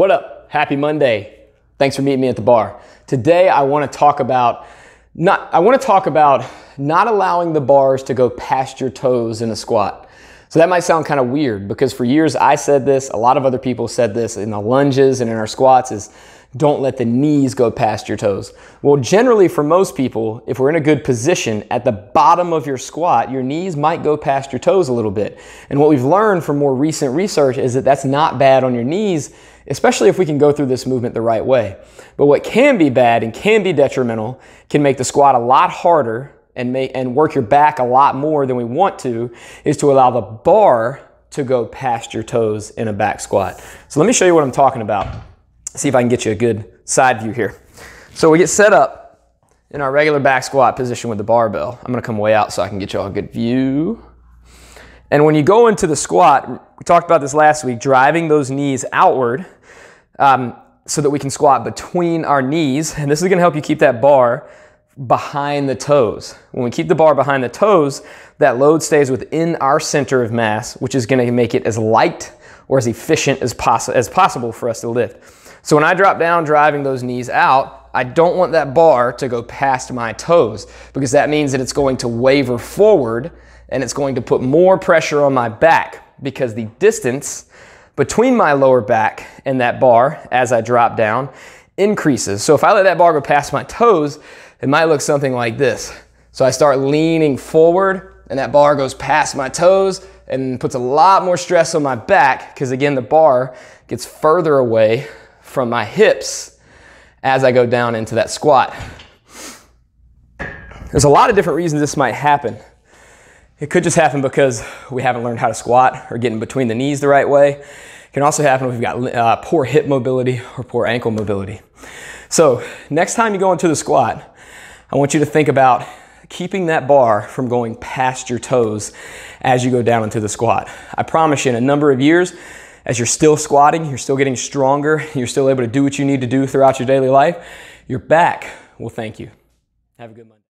What up? Happy Monday. Thanks for meeting me at the bar. Today I want to talk about not I want to talk about not allowing the bars to go past your toes in a squat. So that might sound kind of weird because for years I said this, a lot of other people said this in the lunges and in our squats is don't let the knees go past your toes. Well, generally for most people, if we're in a good position at the bottom of your squat, your knees might go past your toes a little bit. And what we've learned from more recent research is that that's not bad on your knees, especially if we can go through this movement the right way. But what can be bad and can be detrimental can make the squat a lot harder and make and work your back a lot more than we want to is to allow the bar to go past your toes in a back squat. So let me show you what I'm talking about. See if I can get you a good side view here. So we get set up in our regular back squat position with the barbell. I'm gonna come way out so I can get y'all a good view. And when you go into the squat, we talked about this last week, driving those knees outward um, so that we can squat between our knees. And this is gonna help you keep that bar behind the toes. When we keep the bar behind the toes, that load stays within our center of mass, which is gonna make it as light or as efficient as, poss as possible for us to lift. So when I drop down driving those knees out, I don't want that bar to go past my toes because that means that it's going to waver forward and it's going to put more pressure on my back because the distance between my lower back and that bar as I drop down increases. So if I let that bar go past my toes, it might look something like this. So I start leaning forward and that bar goes past my toes and puts a lot more stress on my back because again, the bar gets further away from my hips as I go down into that squat. There's a lot of different reasons this might happen. It could just happen because we haven't learned how to squat or get in between the knees the right way can also happen if you've got uh, poor hip mobility or poor ankle mobility. So next time you go into the squat, I want you to think about keeping that bar from going past your toes as you go down into the squat. I promise you in a number of years, as you're still squatting, you're still getting stronger, you're still able to do what you need to do throughout your daily life, your back will thank you. Have a good Monday.